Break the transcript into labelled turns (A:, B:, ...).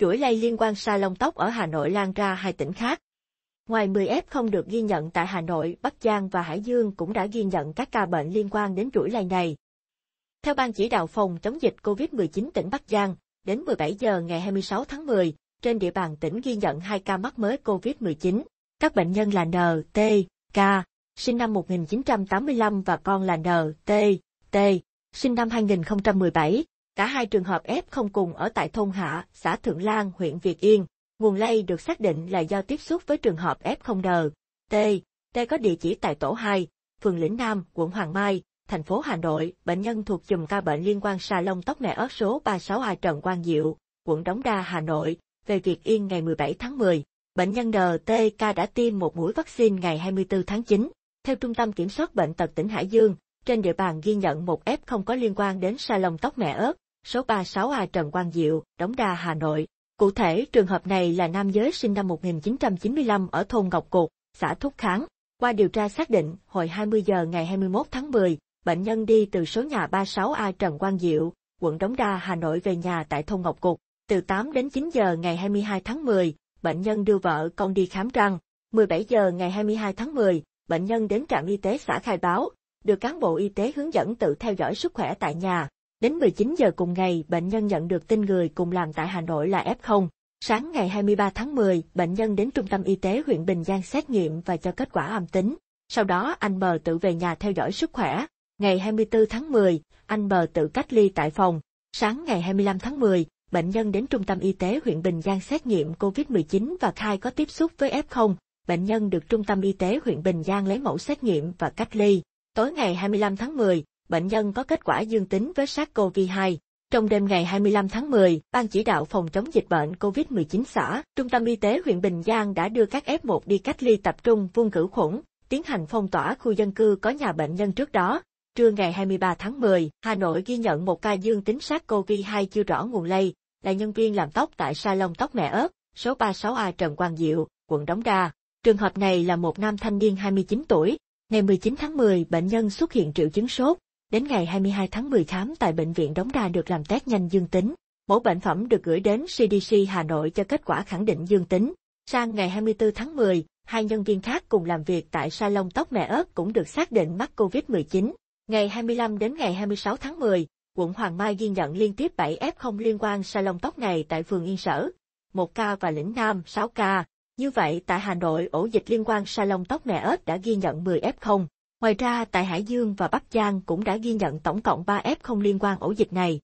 A: Chuỗi lây liên quan salon tóc ở Hà Nội lan ra hai tỉnh khác. Ngoài 10 f không được ghi nhận tại Hà Nội, Bắc Giang và Hải Dương cũng đã ghi nhận các ca bệnh liên quan đến chuỗi lây này. Theo Ban chỉ đạo phòng chống dịch COVID-19 tỉnh Bắc Giang, đến 17 giờ ngày 26 tháng 10, trên địa bàn tỉnh ghi nhận 2 ca mắc mới COVID-19. Các bệnh nhân là N, T, K, sinh năm 1985 và con là N, T, T, sinh năm 2017, Cả hai trường hợp f không cùng ở tại thôn Hạ, xã Thượng Lan, huyện Việt Yên. Nguồn lây được xác định là do tiếp xúc với trường hợp f không n T. T có địa chỉ tại tổ 2, phường Lĩnh Nam, quận Hoàng Mai, thành phố Hà Nội. Bệnh nhân thuộc chùm ca bệnh liên quan salon tóc mẹ ớt số 36A Trần Quang Diệu, quận Đống Đa, Hà Nội, về Việt Yên ngày 17 tháng 10. Bệnh nhân NTK đã tiêm một mũi vaccine ngày 24 tháng 9. Theo Trung tâm Kiểm soát Bệnh tật tỉnh Hải Dương, trên địa bàn ghi nhận một f không có liên quan đến salon tóc mẹ ớt, số 36A Trần Quang Diệu, Đống Đa, Hà Nội. Cụ thể, trường hợp này là nam giới sinh năm 1995 ở thôn Ngọc Cột, xã Thúc Kháng. Qua điều tra xác định, hồi 20 giờ ngày 21 tháng 10, bệnh nhân đi từ số nhà 36A Trần Quang Diệu, quận Đống Đa, Hà Nội về nhà tại thôn Ngọc Cục. Từ 8 đến 9 giờ ngày 22 tháng 10, bệnh nhân đưa vợ con đi khám răng. 17 giờ ngày 22 tháng 10, bệnh nhân đến trạm y tế xã khai báo, được cán bộ y tế hướng dẫn tự theo dõi sức khỏe tại nhà. Đến 19 giờ cùng ngày, bệnh nhân nhận được tin người cùng làm tại Hà Nội là F0. Sáng ngày 23 tháng 10, bệnh nhân đến trung tâm y tế huyện Bình Giang xét nghiệm và cho kết quả âm tính. Sau đó anh M tự về nhà theo dõi sức khỏe. Ngày 24 tháng 10, anh M tự cách ly tại phòng. Sáng ngày 25 tháng 10, bệnh nhân đến trung tâm y tế huyện Bình Giang xét nghiệm COVID-19 và khai có tiếp xúc với F0. Bệnh nhân được trung tâm y tế huyện Bình Giang lấy mẫu xét nghiệm và cách ly. Tối ngày 25 tháng 10, bệnh nhân có kết quả dương tính với SARS-CoV-2. Trong đêm ngày 25 tháng 10, Ban chỉ đạo phòng chống dịch bệnh COVID-19 xã, Trung tâm Y tế huyện Bình Giang đã đưa các F1 đi cách ly tập trung phun khử khuẩn, tiến hành phong tỏa khu dân cư có nhà bệnh nhân trước đó. Trưa ngày 23 tháng 10, Hà Nội ghi nhận một ca dương tính SARS-CoV-2 chưa rõ nguồn lây, là nhân viên làm tóc tại salon tóc mẹ ớt, số 36A Trần Quang Diệu, quận Đống Đa. Trường hợp này là một nam thanh niên 29 tuổi, Ngày 19 tháng 10, bệnh nhân xuất hiện triệu chứng sốt, đến ngày 22 tháng 10 khám tại bệnh viện Đống Đa được làm test nhanh dương tính. Mẫu bệnh phẩm được gửi đến CDC Hà Nội cho kết quả khẳng định dương tính. Sang ngày 24 tháng 10, hai nhân viên khác cùng làm việc tại salon tóc mẹ ớt cũng được xác định mắc COVID-19. Ngày 25 đến ngày 26 tháng 10, quận Hoàng Mai ghi nhận liên tiếp 7 F0 liên quan salon tóc này tại phường Yên Sở, 1 ca và Lĩnh Nam 6 ca. Như vậy, tại Hà Nội, ổ dịch liên quan salon tóc mẹ ớt đã ghi nhận 10 F0. Ngoài ra, tại Hải Dương và Bắc Giang cũng đã ghi nhận tổng cộng 3 F0 liên quan ổ dịch này.